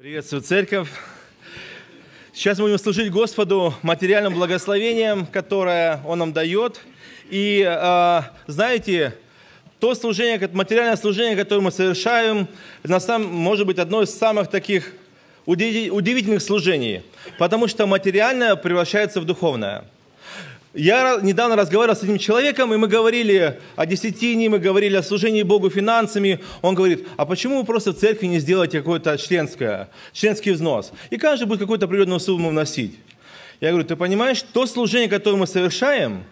Приветствую церковь. Сейчас мы будем служить Господу материальным благословением, которое Он нам дает. И э, знаете, то служение, материальное служение, которое мы совершаем, на самом, может быть одно из самых таких удивительных служений, потому что материальное превращается в духовное – я недавно разговаривал с этим человеком, и мы говорили о десятине, мы говорили о служении Богу финансами. Он говорит, а почему вы просто в церкви не сделаете какое то членское, членский взнос? И каждый будет какую-то определенную сумму вносить. Я говорю, ты понимаешь, то служение, которое мы совершаем,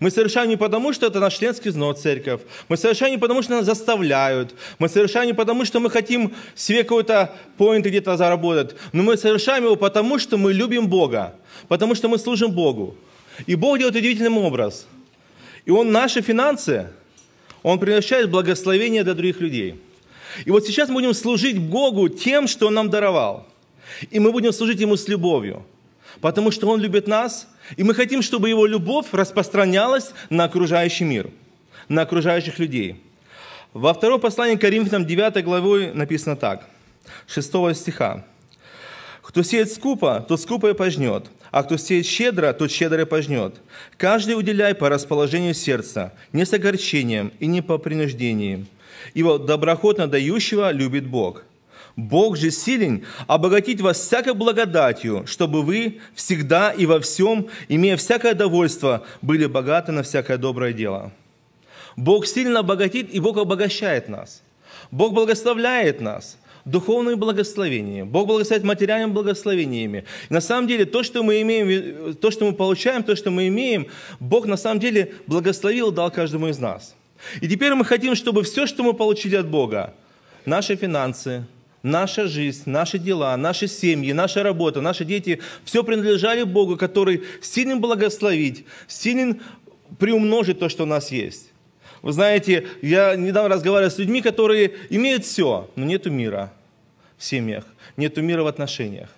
мы совершаем не потому, что это наш членский взнос церковь. Мы совершаем не потому, что нас заставляют. Мы совершаем не потому, что мы хотим себе какой-то поинт где-то заработать. Но мы совершаем его потому, что мы любим Бога. Потому что мы служим Богу. И Бог делает удивительным образ. И Он наши финансы, Он превращает в благословение для других людей. И вот сейчас мы будем служить Богу тем, что Он нам даровал. И мы будем служить Ему с любовью, потому что Он любит нас, и мы хотим, чтобы Его любовь распространялась на окружающий мир, на окружающих людей. Во втором послании к Коринфянам 9 главой написано так, 6 стиха. Кто сеет скупо, тот скупо и пожнет, а кто сеет щедро, тот щедро и пожнет. Каждый уделяй по расположению сердца, не с огорчением и не по принуждению. Ибо доброхотно дающего любит Бог. Бог же силен обогатить вас всякой благодатью, чтобы вы всегда и во всем, имея всякое довольство, были богаты на всякое доброе дело. Бог сильно обогатит, и Бог обогащает нас. Бог благословляет нас – духовными благословениями, Бог благословляет материальными благословениями. на самом деле то, что мы имеем, то, что мы получаем, то, что мы имеем, Бог на самом деле благословил, дал каждому из нас. И теперь мы хотим, чтобы все, что мы получили от Бога, наши финансы, наша жизнь, наши дела, наши семьи, наша работа, наши дети, все принадлежали Богу, который силен благословить, силен приумножить то, что у нас есть. Вы знаете, я недавно разговаривал с людьми, которые имеют все, но нету мира в семьях, нету мира в отношениях.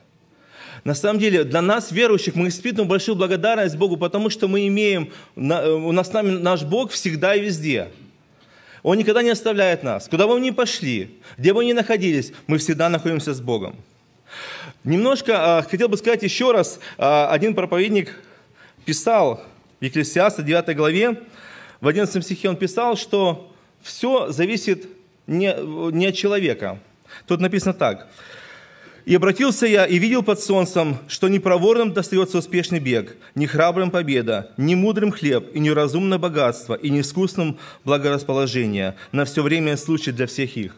На самом деле, для нас, верующих, мы испытываем большую благодарность Богу, потому что мы имеем, э, у нас наш Бог всегда и везде. Он никогда не оставляет нас. Куда бы мы ни пошли, где бы мы ни находились, мы всегда находимся с Богом. Немножко а, хотел бы сказать еще раз, а, один проповедник писал в Екклесиаста 9 главе, в 11 стихе он писал, что все зависит не, не от человека. Тут написано так. «И обратился я и видел под солнцем, что непроворным достается успешный бег, не храбрым победа, не мудрым хлеб, и неразумное богатство, и искусным благорасположение, на все время и случай для всех их».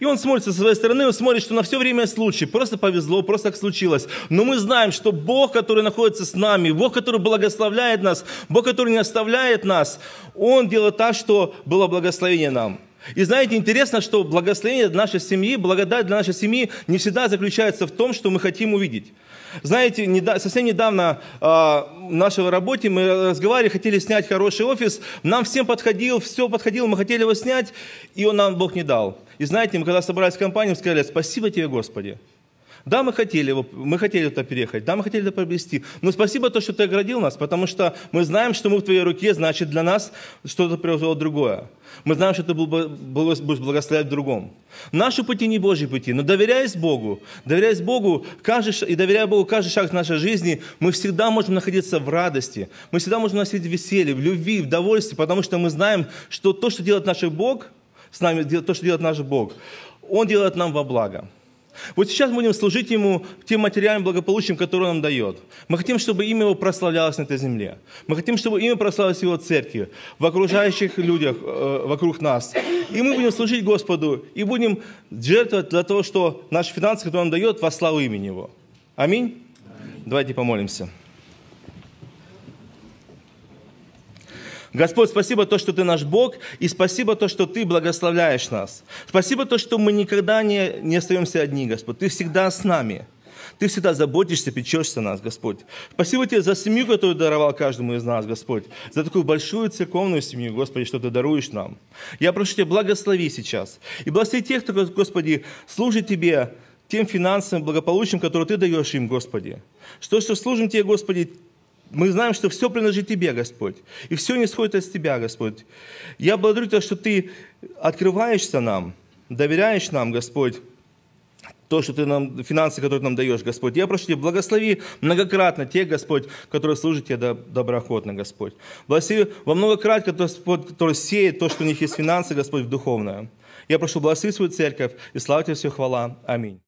И он смотрит со своей стороны, он смотрит, что на все время случай. Просто повезло, просто так случилось. Но мы знаем, что Бог, который находится с нами, Бог, который благословляет нас, Бог, который не оставляет нас, Он делает так, что было благословение нам. И знаете, интересно, что благословение для нашей семьи, благодать для нашей семьи не всегда заключается в том, что мы хотим увидеть. Знаете, совсем недавно а, в нашей работе мы разговаривали, хотели снять хороший офис, нам всем подходил, все подходило, мы хотели его снять, и он нам Бог не дал. И знаете, мы когда собрались в компанию, мы сказали, спасибо тебе, Господи, да, мы хотели, его, мы хотели туда переехать, да, мы хотели это приобрести. Но спасибо то, что ты оградил нас, потому что мы знаем, что мы в твоей руке, значит, для нас что-то превзошло другое. Мы знаем, что ты будешь благословлять в другом. Наши пути не Божьи пути, но доверяясь Богу, доверяясь Богу каждый, и доверяя Богу каждый шаг в нашей жизни, мы всегда можем находиться в радости, мы всегда можем носить веселье, в любви, в довольстве, потому что мы знаем, что то, что делает наш Бог, с нами, то, что делает наш Бог, Он делает нам во благо. Вот сейчас будем служить Ему тем материальным благополучием, которое Он нам дает. Мы хотим, чтобы имя Его прославлялось на этой земле. Мы хотим, чтобы имя прославлялось в Его церкви, в окружающих людях э, вокруг нас. И мы будем служить Господу и будем жертвовать для того, что наши финансы, которые Он дает, во славу имени Его. Аминь. Аминь. Давайте помолимся. Господь, спасибо то, что Ты наш Бог, и спасибо то, что Ты благословляешь нас. Спасибо то, что мы никогда не, не остаемся одни, Господь. Ты всегда с нами. Ты всегда заботишься, печешься о нас, Господь. Спасибо Тебе за семью, которую даровал каждому из нас, Господь. За такую большую церковную семью, Господи, что Ты даруешь нам. Я прошу Тебя, благослови сейчас. И благослови тех, кто, Господи, служит Тебе тем финансовым благополучием, которое Ты даешь им, Господи. Что, что служим Тебе, Господи, мы знаем, что все принадлежит Тебе, Господь. И все не сходит от Тебя, Господь. Я благодарю Тебя, что Ты открываешься нам, доверяешь нам, Господь, то, что ты нам, финансы, которые ты нам даешь, Господь. Я прошу Тебя, благослови многократно тех, Господь, которые служат Тебе доброохотно, Господь. Благослови во многократно, Господь, которые сеет то, что у них есть финансы, Господь, в духовное. Я прошу, благослови свою церковь и слава Тебе все хвала. Аминь.